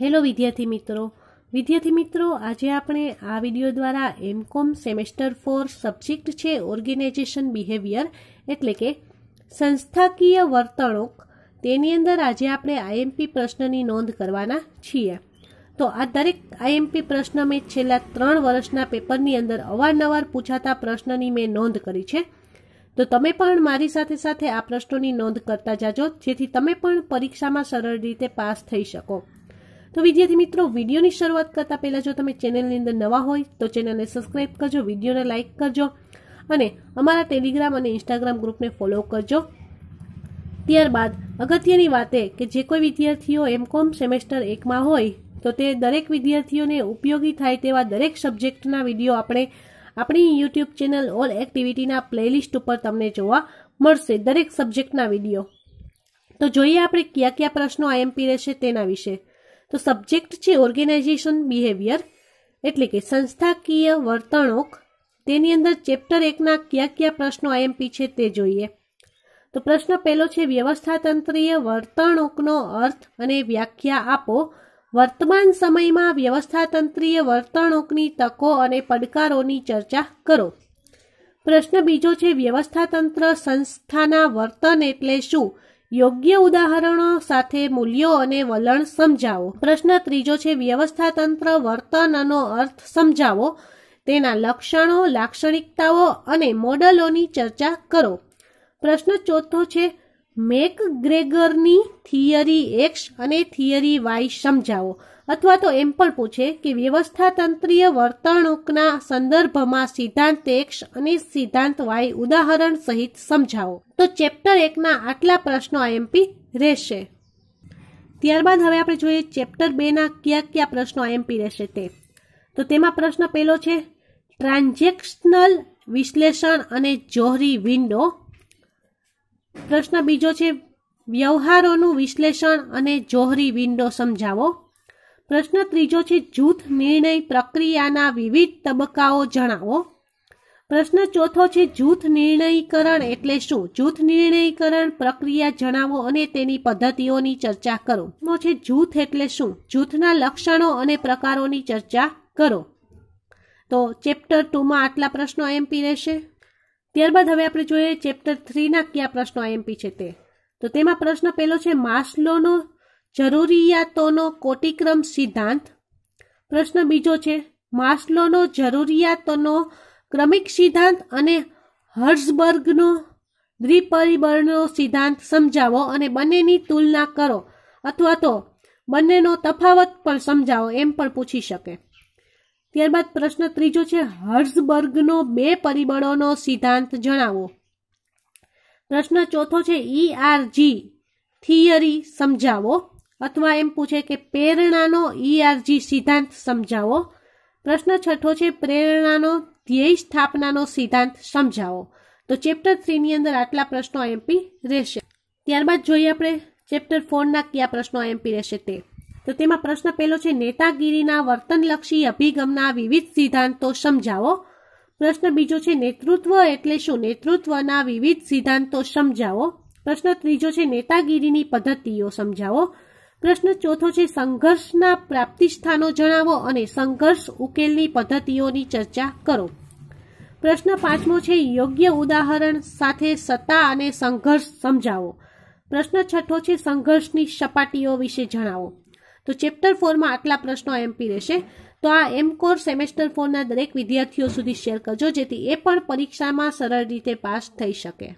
hello વિદ્યાર્થી મિત્રો વિદ્યાર્થી મિત્રો આજે આપણે આ વિડીયો દ્વારા એમકોમ સેમેસ્ટર ફોર સબ્જેક્ટ છે ઓર્ગેનાઇઝેશન બિહેવિયર એટલે કે સંસ્થાકીય વર્તણૂક તેની અંદર આજે આપણે આઈએમપી પ્રશ્નની નોંધ કરવાના છીએ તો આ દરેક આઈએમપી પ્રશ્ન મેં છેલ્લા ત્રણ વર્ષના પેપરની અંદર અવારનવાર પૂછાતા પ્રશ્નની મેં નોંધ કરી છે તો તમે પણ મારી સાથે સાથે આ પ્રશ્નોની નોંધ કરતા જાજો જેથી તમે પણ પરીક્ષામાં સરળ રીતે પાસ થઈ શકો તો વિદ્યાર્થી મિત્રો વિડીયોની શરૂઆત કરતાં પહેલાં જો તમે ચેનલની અંદર નવા હોય તો ચેનલને સબસ્ક્રાઇબ કરજો વિડીયોને લાઇક કરજો અને અમારા ટેલિગ્રામ અને ઇન્સ્ટાગ્રામ ગ્રુપને ફોલો કરજો ત્યારબાદ અગત્યની વાતે કે જે કોઈ વિદ્યાર્થીઓ એમકોમ સેમેસ્ટર એકમાં હોય તો તે દરેક વિદ્યાર્થીઓને ઉપયોગી થાય તેવા દરેક સબ્જેક્ટના વિડીયો આપણે આપણી યુટ્યુબ ચેનલ ઓલ એક્ટિવિટીના પ્લેલિસ્ટ ઉપર તમને જોવા મળશે દરેક સબ્જેક્ટના વિડીયો તો જોઈએ આપણે કયા કયા પ્રશ્નો આઈએમપી રહેશે તેના વિશે તો સબ્જેક્ટ છે ઓર્ગેનાઇઝેશન બિહેવિયર એટલે કે સંસ્થાકીય વર્તણૂક તેની અંદર ચેપ્ટર એકના કયા કયા પ્રશ્નો આઈએમપી છે તે જોઈએ તો પ્રશ્ન પહેલો છે વ્યવસ્થાતંત્રીય વર્તણૂકનો અર્થ અને વ્યાખ્યા આપો વર્તમાન સમયમાં વ્યવસ્થાતંત્રીય વર્તણૂકની તકો અને પડકારોની ચર્ચા કરો પ્રશ્ન બીજો છે વ્યવસ્થાતંત્ર સંસ્થાના વર્તન એટલે શું યોગ્ય ઉદાહરણો સાથે મૂલ્યો અને વલણ સમજાવો પ્રશ્ન ત્રીજો છે વ્યવસ્થાતંત્ર વર્તનનો અર્થ સમજાવો તેના લક્ષણો લાક્ષણિકતાઓ અને મોડલોની ચર્ચા કરો પ્રશ્ન ચોથો છે મેકગ્રેગરની થિયરી એક્સ અને થિયરી વાય સમજાવો અથવા તો એમ પણ પૂછે કે વ્યવસ્થાતંત્રીય વર્તણૂકના સંદર્ભમાં સિદ્ધાંત એક્સ અને સિદ્ધાંત વાય ઉદાહરણ સહિત સમજાવો તો ચેપ્ટર એકના આટલા પ્રશ્નો આઈએમપી રહેશે ત્યારબાદ હવે આપણે જોઈએ ચેપ્ટર બેના કયા કયા પ્રશ્નો આઈએમપી રહેશે તે તો તેમાં પ્રશ્ન પહેલો છે ટ્રાન્ઝેક્શનલ વિશ્લેષણ અને જોહરી વિન્ડો પ્રશ્ન બીજો છે વ્યવહારોનું વિશ્લેષણ અને જોહરી વિન્ડો સમજાવો પ્રશ્ન ત્રીજો છે જૂથ નિર્ણય પ્રક્રિયાના વિવિધ તબક્કાઓ જણાવો પ્રશ્ન ચોથો છે જૂથ નિર્ણયકરણ એટલે શું જૂથ નિર્ણયકરણ પ્રક્રિયા જણાવો અને તેની પદ્ધતિઓની ચર્ચા કરો નો છે જૂથ એટલે શું જૂથના લક્ષણો અને પ્રકારોની ચર્ચા કરો તો ચેપ્ટર ટુમાં આટલા પ્રશ્નો એમપી રહેશે ત્યારબાદ હવે આપણે જોઈએ ચેપ્ટર થ્રીના કયા પ્રશ્નો આઈએમપી છે તે તો તેમાં પ્રશ્ન પહેલો છે માસ્લોનો જરૂરિયાતોનો કોટિક્રમ સિદ્ધાંત પ્રશ્ન બીજો છે માસ્લોનો જરૂરિયાતોનો ક્રમિક સિદ્ધાંત અને હર્ઝબર્ગનો દ્વિપરિબળનો સિદ્ધાંત સમજાવો અને બંનેની તુલના કરો અથવા તો બંનેનો તફાવત પણ સમજાવો એમ પણ પૂછી શકે ત્યારબાદ પ્રશ્ન ત્રીજો છે હર્ઝબર્ગનો બે પરિબળોનો સિદ્ધાંત જણાવો પ્રશ્ન ચોથો છે ઈ e ઈઆરજી થિયરી સમજાવો અથવા એમ પૂછે કે પ્રેરણાનો ઈઆરજી e સિદ્ધાંત સમજાવો પ્રશ્ન છઠ્ઠો છે પ્રેરણાનો ધ્યેય સ્થાપનાનો સિદ્ધાંત સમજાવો તો ચેપ્ટર થ્રીની અંદર આટલા પ્રશ્નો એમપી રહેશે ત્યારબાદ જોઈએ આપણે ચેપ્ટર ફોરના કયા પ્રશ્નો એમપી રહેશે તે તો તેમાં પ્રશ્ન પહેલો છે નેતાગીરીના વર્તનલક્ષી અભિગમના વિવિધ સિદ્ધાંતો સમજાવો પ્રશ્ન બીજો છે નેતૃત્વ એટલે શું નેતૃત્વના વિવિધ સિદ્ધાંતો સમજાવો પ્રશ્ન ત્રીજો છે નેતાગીરીની પદ્ધતિઓ સમજાવો પ્રશ્ન ચોથો છે સંઘર્ષના પ્રાપ્તિસ્થાનો જણાવો અને સંઘર્ષ ઉકેલની પદ્ધતિઓની ચર્ચા કરો પ્રશ્ન પાંચમો છે યોગ્ય ઉદાહરણ સાથે સત્તા અને સંઘર્ષ સમજાવો પ્રશ્ન છઠ્ઠો છે સંઘર્ષની સપાટીઓ વિશે જણાવો તો ચેપ્ટર ફોરમાં આટલા પ્રશ્નો એમપી રહેશે તો આ એમ કોર સેમેસ્ટર ફોરના દરેક વિદ્યાર્થીઓ સુધી શેર કરજો જેથી એ પણ પરીક્ષામાં સરળ રીતે પાસ થઈ શકે